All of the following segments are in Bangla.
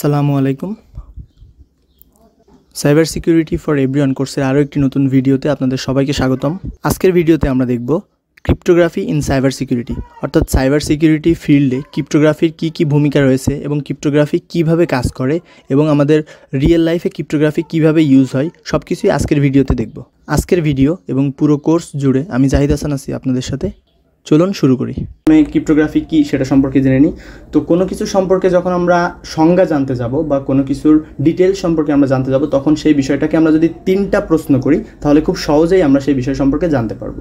আসসালামু আলাইকুম সাইবার সিকিউরিটি ফর এভরিওয়ান কোর্সের আরও একটি নতুন ভিডিওতে আপনাদের সবাইকে স্বাগতম আজকের ভিডিওতে আমরা দেখব ক্রিপ্টোগ্রাফি ইন সাইবার সিকিউরিটি অর্থাৎ সাইবার সিকিউরিটি ফিল্ডে ক্রিপ্টোগ্রাফির কি কি ভূমিকা রয়েছে এবং ক্রিপ্টোগ্রাফি কিভাবে কাজ করে এবং আমাদের রিয়েল লাইফে ক্রিপ্টোগ্রাফি কিভাবে ইউজ হয় সব কিছুই আজকের ভিডিওতে দেখব আজকের ভিডিও এবং পুরো কোর্স জুড়ে আমি জাহিদ হাসান আছি আপনাদের সাথে চলুন শুরু করি আমি ক্রিপ্টোগ্রাফি কি সেটা সম্পর্কে জেনে নিই তো কোনো কিছু সম্পর্কে যখন আমরা সংজ্ঞা জানতে যাব বা কোনো কিছুর ডিটেল সম্পর্কে আমরা জানতে যাব তখন সেই বিষয়টাকে আমরা যদি তিনটা প্রশ্ন করি তাহলে খুব সহজেই আমরা সেই বিষয় সম্পর্কে জানতে পারবো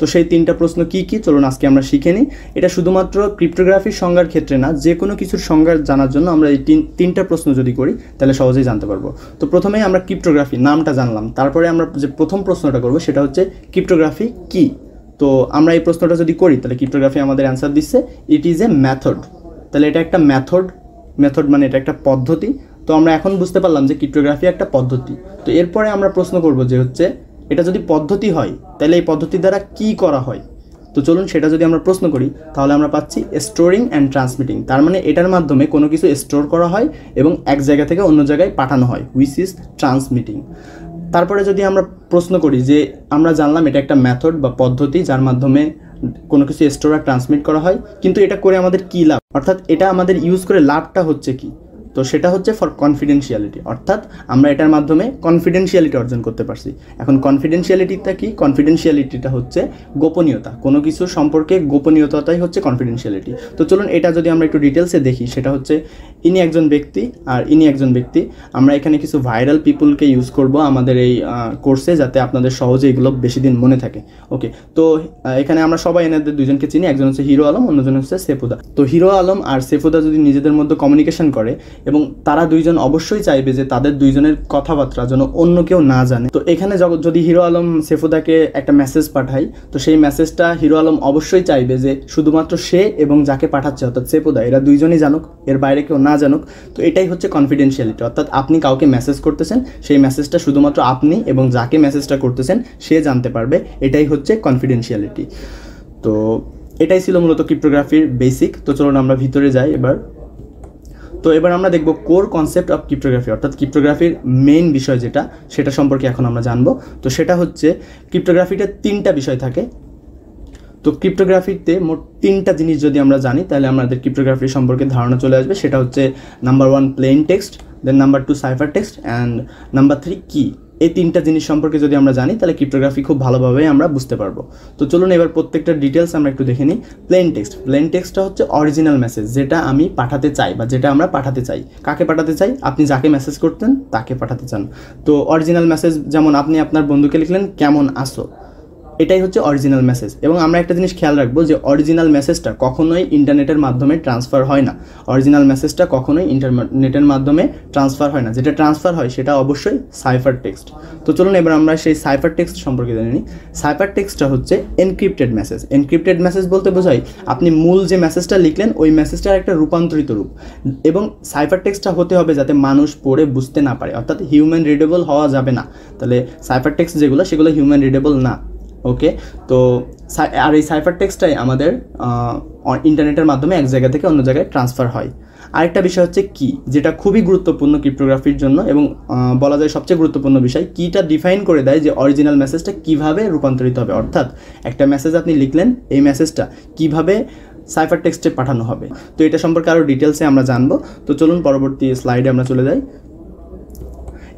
তো সেই তিনটা প্রশ্ন কি কি চলুন আজকে আমরা শিখে নিই এটা শুধুমাত্র ক্রিপ্টোগ্রাফির সংজ্ঞার ক্ষেত্রে না যে কোনো কিছুর সংজ্ঞা জানার জন্য আমরা এই তিন তিনটা প্রশ্ন যদি করি তাহলে সহজেই জানতে পারবো তো প্রথমেই আমরা ক্রিপ্টোগ্রাফি নামটা জানলাম তারপরে আমরা যে প্রথম প্রশ্নটা করবো সেটা হচ্ছে ক্রিপ্টোগ্রাফি কী তো আমরা এই প্রশ্নটা যদি করি তাহলে ক্রিপ্টোগ্রাফি আমাদের অ্যান্সার দিচ্ছে ইট ইজ এ ম্যাথড তাহলে এটা একটা ম্যাথড মেথড মানে এটা একটা পদ্ধতি তো আমরা এখন বুঝতে পারলাম যে ক্রিপ্টোগ্রাফি একটা পদ্ধতি তো এরপরে আমরা প্রশ্ন করব যে হচ্ছে এটা যদি পদ্ধতি হয় তাহলে এই পদ্ধতি দ্বারা কি করা হয় তো চলুন সেটা যদি আমরা প্রশ্ন করি তাহলে আমরা পাচ্ছি স্টোরিং অ্যান্ড ট্রান্সমিটিং তার মানে এটার মাধ্যমে কোনো কিছু স্টোর করা হয় এবং এক জায়গা থেকে অন্য জায়গায় পাঠানো হয় উইচ ইজ ট্রান্সমিটিং তারপরে যদি আমরা প্রশ্ন করি যে আমরা জানলাম এটা একটা মেথড বা পদ্ধতি যার মাধ্যমে কোনো কিছু স্টোর আর ট্রান্সমিট করা হয় কিন্তু এটা করে আমাদের কী লাভ অর্থাৎ এটা আমাদের ইউজ করে লাভটা হচ্ছে কি তো সেটা হচ্ছে ফর কনফিডেন্সিয়ালিটি অর্থাৎ আমরা এটার মাধ্যমে কনফিডেন্সিয়ালিটি অর্জন করতে পারছি এখন কনফিডেন্সিয়ালিটিটা কি কনফিডেন্সিয়ালিটিটা হচ্ছে গোপনীয়তা কোনো কিছু সম্পর্কে গোপনীয়তাটাই হচ্ছে কনফিডেন্সিয়ালিটি তো চলুন এটা যদি আমরা একটু ডিটেলসে দেখি সেটা হচ্ছে ইনি একজন ব্যক্তি আর ইনি একজন ব্যক্তি আমরা এখানে কিছু ভাইরাল পিপুলকে ইউজ করব আমাদের এই কোর্সে যাতে আপনাদের সহজে এগুলো বেশি দিন মনে থাকে ওকে তো এখানে আমরা সবাই এনাদের দুজনকে চিনি একজন হচ্ছে হিরো আলম অন্যজন হচ্ছে সেফুদা তো হিরো আলম আর সেফুদা যদি নিজেদের মধ্যে কমিউনিকেশন করে এবং তারা দুইজন অবশ্যই চাইবে যে তাদের দুইজনের কথাবার্তা যেন অন্য কেউ না জানে তো এখানে যদি হিরো আলম সেফুদাকে একটা মেসেজ পাঠায় তো সেই মেসেজটা হিরো আলম অবশ্যই চাইবে যে শুধুমাত্র সে এবং যাকে পাঠাচ্ছে অর্থাৎ সেফুদা এরা দুইজনই জানুক এর বাইরে কেউ না জানুক তো এটাই হচ্ছে কনফিডেন্সিয়ালিটি অর্থাৎ আপনি কাউকে মেসেজ করতেছেন সেই মেসেজটা শুধুমাত্র আপনি এবং যাকে মেসেজটা করতেছেন সে জানতে পারবে এটাই হচ্ছে কনফিডেন্সিয়ালিটি তো এটাই ছিল মূলত ক্রিপ্টোগ্রাফির বেসিক তো চলুন আমরা ভিতরে যাই এবার তো এবার আমরা দেখব কোর কনসেপ্ট অফ ক্রিপ্টোগ্রাফি অর্থাৎ ক্রিপ্টোগ্রাফির মেইন বিষয় যেটা সেটা সম্পর্কে এখন আমরা জানবো তো সেটা হচ্ছে ক্রিপ্টোগ্রাফিটা তিনটা বিষয় থাকে তো ক্রিপ্টোগ্রাফিতে মোট তিনটা জিনিস যদি আমরা জানি তাহলে আমাদের ক্রিপ্টোগ্রাফি সম্পর্কে ধারণা চলে আসবে সেটা হচ্ছে number one plain text then number two cipher text and number three key এই তিনটা জিনিস সম্পর্কে যদি আমরা জানি তাহলে ক্রিপ্টোগ্রাফি খুব ভালোভাবে আমরা বুঝতে পারবো তো চলুন এবার প্রত্যেকটা ডিটেলস আমরা একটু দেখে নিই প্লেন টেক্সট প্লেন টেক্সটটা হচ্ছে অরিজিনাল মেসেজ যেটা আমি পাঠাতে চাই বা যেটা আমরা পাঠাতে চাই কাকে পাঠাতে চাই আপনি যাকে মেসেজ করতেন তাকে পাঠাতে চান তো অরিজিনাল মেসেজ যেমন আপনি আপনার বন্ধুকে লিখলেন কেমন আসো এটাই হচ্ছে অরিজিনাল মেসেজ এবং আমরা একটা জিনিস খেয়াল রাখবো যে অরিজিনাল মেসেজটা কখনোই ইন্টারনেটের মাধ্যমে ট্রান্সফার হয় না অরিজিনাল মেসেজটা কখনোই ইন্টারনেটের মাধ্যমে ট্রান্সফার হয় না যেটা ট্রান্সফার হয় সেটা অবশ্যই সাইফার টেক্সট তো চলুন এবার আমরা সেই সাইফার টেক্সট সম্পর্কে জেনে নিই সাইফার টেক্সটটা হচ্ছে এনক্রিপ্টেড মেসেজ এনক্রিপ্টেড মেসেজ বলতে বোঝায় আপনি মূল যে মেসেজটা লিখলেন ওই মেসেজটার একটা রূপান্তরিত রূপ এবং সাইফার টেক্সটটা হতে হবে যাতে মানুষ পড়ে বুঝতে না পারে অর্থাৎ হিউম্যান রিডেবল হওয়া যাবে না তাহলে সাইফার টেক্সট যেগুলো সেগুলো হিউম্যান রিডেবল না ওকে তো আর এই সাইফার টেক্সটাই আমাদের ইন্টারনেটের মাধ্যমে এক জায়গা থেকে অন্য জায়গায় ট্রান্সফার হয় আরেকটা বিষয় হচ্ছে কি যেটা খুবই গুরুত্বপূর্ণ ক্রিপ্টোগ্রাফির জন্য এবং বলা যায় সবচেয়ে গুরুত্বপূর্ণ বিষয় কিটা ডিফাইন করে দেয় যে অরিজিনাল মেসেজটা কিভাবে রূপান্তরিত হবে অর্থাৎ একটা মেসেজ আপনি লিখলেন এই মেসেজটা কিভাবে সাইফার টেক্সটে পাঠানো হবে তো এটা সম্পর্কে আরও ডিটেলসে আমরা জানবো তো চলুন পরবর্তী স্লাইডে আমরা চলে যাই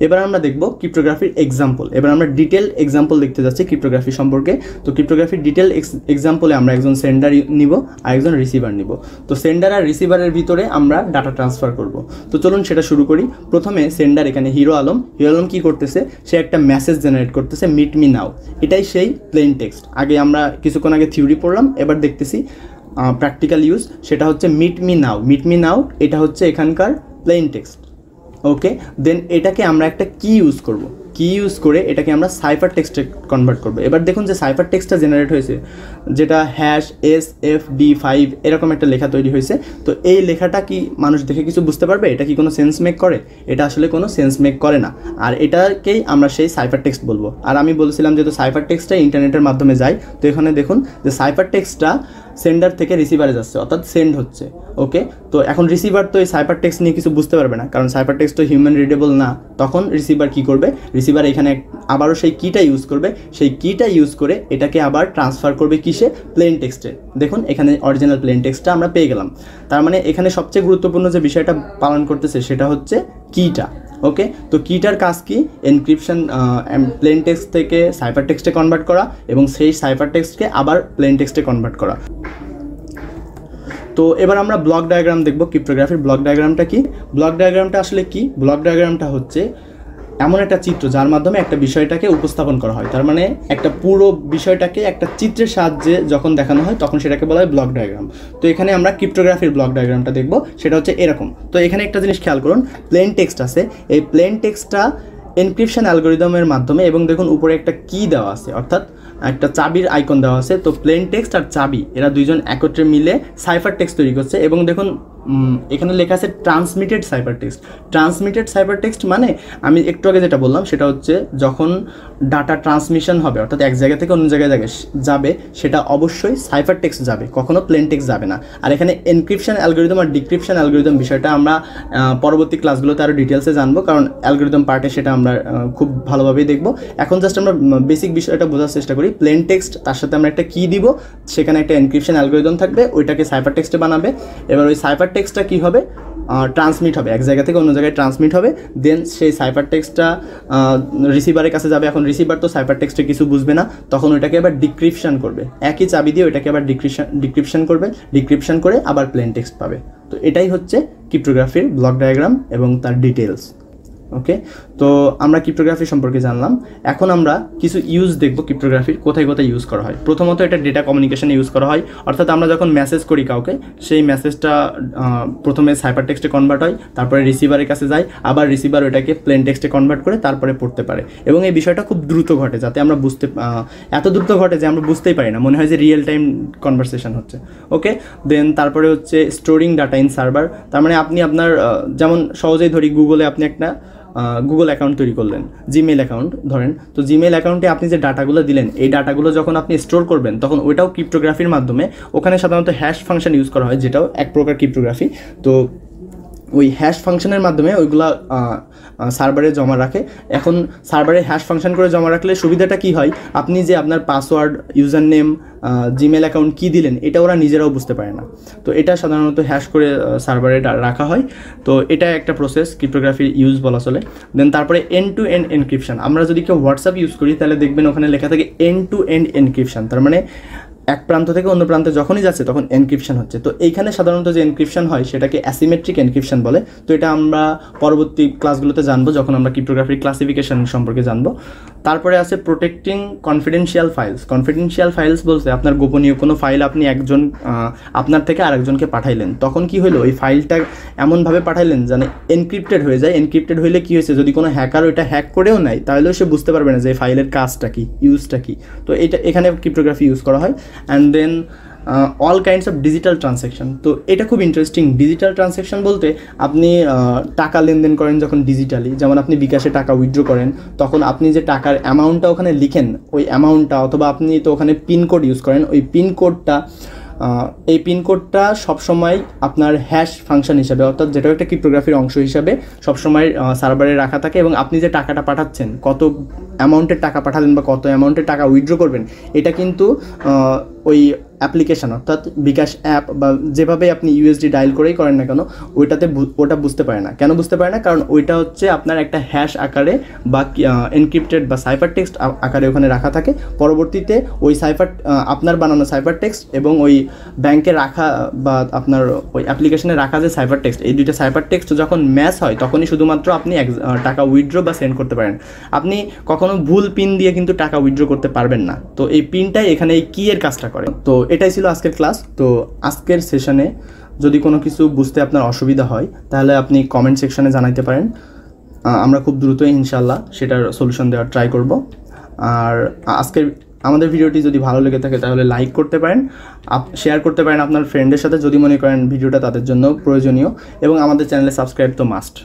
এবার আমরা দেখব ক্রিপ্টোগ্রাফির এক্সাম্পল এবার আমরা ডিটেল এক্সাম্পল দেখতে যাচ্ছি ক্রিপ্টোগ্রাফি সম্পর্কে তো ক্রিপ্টোগ্রাফির ডিটেল এক্সাম্পলে আমরা একজন সেন্ডার নিব আর একজন রিসিভার নিব তো সেন্ডার আর রিসিভারের ভিতরে আমরা ডাটা ট্রান্সফার করব তো চলুন সেটা শুরু করি প্রথমে সেন্ডার এখানে হিরো আলম হিরো আলম কী করতেছে সে একটা মেসেজ জেনারেট করতেছে মিট মি নাও এটাই সেই প্লেন টেক্সট আগে আমরা কিছুক্ষণ আগে থিওরি পড়লাম এবার দেখতেছি প্র্যাকটিক্যাল ইউজ সেটা হচ্ছে meet me now meet me now এটা হচ্ছে এখানকার প্লেন টেক্সট ওকে দেন এটাকে আমরা একটা কি ইউজ করব কি ইউজ করে এটাকে আমরা সাইফার টেক্সটে কনভার্ট করবো এবার দেখুন যে সাইফার টেক্সটটা জেনারেট হয়েছে যেটা hash S F D five এরকম একটা লেখা তৈরি হয়েছে তো এই লেখাটা কি মানুষ দেখে কিছু বুঝতে পারবে এটা কি কোনো সেন্স মেক করে এটা আসলে কোনো সেন্স মেক করে না আর এটাকেই আমরা সেই সাইফার টেক্সট বলবো আর আমি বলছিলাম যেহেতু সাইফার টেক্সটটা ইন্টারনেটের মাধ্যমে যায় তো এখানে দেখুন যে সাইফার টেক্সটটা সেন্ডার থেকে রিসিভারে যাচ্ছে অর্থাৎ সেন্ড হচ্ছে ওকে তো এখন রিসিভার তো এই সাইবার টেক্সট নিয়ে কিছু বুঝতে পারবে না কারণ সাইবার টেক্সট তো হিউম্যান রিডেবল না তখন রিসিভার কি করবে রিসিভার এখানে আবারও সেই কিটা ইউজ করবে সেই কিটা ইউজ করে এটাকে আবার ট্রান্সফার করবে কিসে প্লেন টেক্সটে দেখুন এখানে অরিজিনাল প্লেন টেক্সটটা আমরা পেয়ে গেলাম তার মানে এখানে সবচেয়ে গুরুত্বপূর্ণ যে বিষয়টা পালন করতেছে সেটা হচ্ছে কিটা ওকে তো কিটার কাজ কি এনক্রিপশন প্লেন টেক্সট থেকে সাইফার টেক্সটে কনভার্ট করা এবং সেই সাইফার টেক্সটকে আবার প্লেন টেক্সটে কনভার্ট করা তো এবার আমরা ব্লক ডায়াগ্রাম দেখব ক্রিপ্টোগ্রাফির ব্লক ডায়াগ্রামটা কি ব্লক ডায়াগ্রামটা আসলে কি ব্লক ডায়াগ্রামটা হচ্ছে এমন একটা চিত্র যার মাধ্যমে একটা বিষয়টাকে উপস্থাপন করা হয় তার মানে একটা পুরো বিষয়টাকে একটা চিত্রের সাহায্যে যখন দেখানো হয় তখন সেটাকে বলা হয় ব্লক ডায়াগ্রাম তো এখানে আমরা ক্রিপ্টোগ্রাফির ব্লক ডায়াগ্রামটা দেখব সেটা হচ্ছে এরকম তো এখানে একটা জিনিস খেয়াল করুন প্লেন টেক্সট আছে এই প্লেন টেক্সটটা এনক্রিপশন অ্যালগোরিদমের মাধ্যমে এবং দেখুন উপরে একটা কি দেওয়া আছে অর্থাৎ একটা চাবির আইকন দেওয়া আছে তো প্লেন টেক্সট আর চাবি এরা দুইজন একত্রে মিলে সাইফার টেক্সট তৈরি করছে এবং দেখুন এখানে লেখা আছে transmitted cyber text transmitted cyber text মানে আমি একটু আগে যেটা বললাম সেটা হচ্ছে যখন ডাটা ট্রান্সমিশন হবে অর্থাৎ এক জায়গা থেকে অন্য জায়গায় যাবে সেটা অবশ্যই সাইবার টেক্সট যাবে কখনো প্লেন টেক্সট যাবে না আর এখানে এনক্রিপশন অ্যালগোরিদম আর ডিক্রিপশন অ্যালগোরিদম বিষয়টা আমরা পরবর্তী ক্লাসগুলোতে আরও ডিটেলসে জানবো কারণ অ্যালগোরিদম পার্টে সেটা আমরা খুব ভালোভাবেই দেখব এখন জাস্ট আমরা বেসিক বিষয়টা বোঝার চেষ্টা করি প্লেন টেক্সট তার সাথে আমরা একটা কী দিব সেখানে একটা এনক্রিপশন অ্যালগোরিদম থাকবে ওইটাকে সাইবার টেক্সটে বানাবে এবার ওই সাইবার টেক্সটটা কী হবে ট্রান্সমিট হবে এক জায়গা থেকে অন্য জায়গায় ট্রান্সমিট হবে দেন সেই সাইফার টেক্সটটা রিসিভারের কাছে যাবে এখন রিসিভার তো সাইফার টেক্সটে কিছু বুঝবে না তখন ওইটাকে আবার ডিক্রিপশান করবে একই চাবি দিয়ে ওইটাকে আবার ডিক্রিপশান ডিক্রিপশান করবে ডিক্রিপশান করে আবার প্লেন টেক্সট পাবে তো এটাই হচ্ছে ক্রিপ্টোগ্রাফির ব্লক ডায়াগ্রাম এবং তার ডিটেলস ওকে তো আমরা ক্রিপ্টোগ্রাফি সম্পর্কে জানলাম এখন আমরা কিছু ইউজ দেখব ক্রিপ্টোগ্রাফির কোথায় কোথায় ইউজ করা হয় প্রথমত এটা ডেটা কমিউনিকেশানে ইউজ করা হয় অর্থাৎ আমরা যখন মেসেজ করি কাউকে সেই মেসেজটা প্রথমে সাইবার টেক্সটে কনভার্ট হয় তারপরে রিসিভারের কাছে যায় আবার রিসিভার ওটাকে প্লেন টেক্সটে কনভার্ট করে তারপরে পড়তে পারে এবং এই বিষয়টা খুব দ্রুত ঘটে যাতে আমরা বুঝতে এত দ্রুত ঘটে যে আমরা বুঝতেই পারি না মনে হয় যে রিয়েল টাইম কনভারসেশন হচ্ছে ওকে দেন তারপরে হচ্ছে স্টোরিং ডাটা ইন সার্ভার তার মানে আপনি আপনার যেমন সহজেই ধরি গুগলে আপনি একটা গুগল অ্যাকাউন্ট তৈরি করলেন জিমেল অ্যাকাউন্ট ধরেন তো জিমেল অ্যাকাউন্টে আপনি যে ডাটাগুলো দিলেন এই ডাটাগুলো যখন আপনি স্টোর করবেন তখন ওইটাও ক্রিপ্টোগ্রাফির মাধ্যমে ওখানে সাধারণত হ্যাশ ফাংশন ইউজ করা হয় যেটাও এক প্রকার ক্রিপ্টোগ্রাফি তো ওই হ্যাশ ফাংশনের মাধ্যমে ওইগুলা সার্ভারে জমা রাখে এখন সার্ভারে হ্যাশ ফাংশন করে জমা রাখলে সুবিধাটা কি হয় আপনি যে আপনার password user name Gmail account কী দিলেন এটা ওরা নিজেরাও বুঝতে পারে না তো এটা সাধারণত হ্যাশ করে সার্ভারে রাখা হয় তো এটা একটা প্রসেস ক্রিপ্টোগ্রাফির ইউজ বলা চলে দেন তারপরে এন্ড টু এন্ড এনক্রিপশন আমরা যদি কেউ হোয়াটসঅ্যাপ ইউজ করি তাহলে দেখবেন ওখানে লেখা থাকে এন্ড টু এন্ড এনক্রিপশন তার মানে এক প্রান্ত থেকে অন্য প্রান্তে যখনই যাচ্ছে তখন এনক্রিপশন হচ্ছে তো এইখানে সাধারণত যে এনক্রিপশন হয় সেটাকে অ্যাসিমেট্রিক এনক্রিপশন বলে তো এটা আমরা পরবর্তী ক্লাসগুলোতে জানবো যখন আমরা ক্রিপ্টোগ্রাফিক ক্লাসিফিকেশন সম্পর্কে জানবো তারপরে আছে protecting confidential files confidential files বলতে আপনার গোপনীয় কোনো ফাইল আপনি একজন আপনার থেকে আরেকজনকে পাঠাইলেন তখন কি হলো ওই ফাইলটা এমনভাবে পাঠাইলেন যেন এনক্রিপ্টেড হয়ে যায় এনক্রিপ্টেড হইলে কি হয়েছে যদি কোনো হ্যাকার ওইটা হ্যাক করেও নেয় তাহলেও সে বুঝতে পারবে না যে ফাইলের কাজটা কী ইউজটা কী তো এটা এখানে ক্রিপ্টোগ্রাফি ইউজ করা হয় and then all kinds of digital transaction তো এটা খুব ইন্টারেস্টিং ডিজিটাল ট্রানস্যাকশন বলতে আপনি টাকা লেনদেন করেন যখন ডিজিটালি যেমন আপনি বিকাশে টাকা উইথড্র করেন তখন আপনি যে টাকার অ্যামাউন্টটা ওখানে লিখেন ওই অ্যামাউন্টটা অথবা আপনি তো ওখানে পিনকোড ইউজ করেন ওই পিনকোডটা এই পিনকোডটা সবসময় আপনার হ্যাশ ফাংশন হিসাবে অর্থাৎ যেটা একটা ক্রিপ্টোগ্রাফির অংশ হিসাবে সবসময় সার্ভারে রাখা থাকে এবং আপনি যে টাকাটা পাঠাচ্ছেন কত অ্যামাউন্টের টাকা পাঠালেন বা কত অ্যামাউন্টের টাকা উইথড্র করবেন এটা কিন্তু ওই অ্যাপ্লিকেশান অর্থাৎ বিকাশ অ্যাপ বা যেভাবে আপনি ইউএসডি ডায়াল করেই করেন না কেন ওইটাতে ওটা বুঝতে পারে না কেন বুঝতে পারে না কারণ ওইটা হচ্ছে আপনার একটা হ্যাশ আকারে বা এনক্রিপ্টেড বা সাইফার টেক্সট আকারে ওখানে রাখা থাকে পরবর্তীতে ওই সাইফার আপনার বানানো সাইফার টেক্সট এবং ওই ব্যাংকে রাখা বা আপনার ওই অ্যাপ্লিকেশনে রাখা যে সাইফার টেক্সট এই দুইটা সাইফার টেক্সট যখন ম্যাচ হয় তখনই শুধুমাত্র আপনি টাকা উইথড্র বা সেন্ড করতে পারেন আপনি কখনো ভুল পিন দিয়ে কিন্তু টাকা উইথড্র করতে পারবেন না তো এই পিনটাই এখানে এই কী এর কাজটা করে তো এটাই ছিল আজকের ক্লাস তো আজকের সেশনে যদি কোনো কিছু বুঝতে আপনার অসুবিধা হয় তাহলে আপনি কমেন্ট সেকশানে জানাইতে পারেন আমরা খুব দ্রুতই ইনশাল্লাহ সেটার সলিউশন দেওয়ার ট্রাই করব আর আজকের আমাদের ভিডিওটি যদি ভালো লেগে থাকে তাহলে লাইক করতে পারেন আপ শেয়ার করতে পারেন আপনার ফ্রেন্ডের সাথে যদি মনে করেন ভিডিওটা তাদের জন্য প্রয়োজনীয় এবং আমাদের চ্যানেলে সাবস্ক্রাইব তো মাস্ট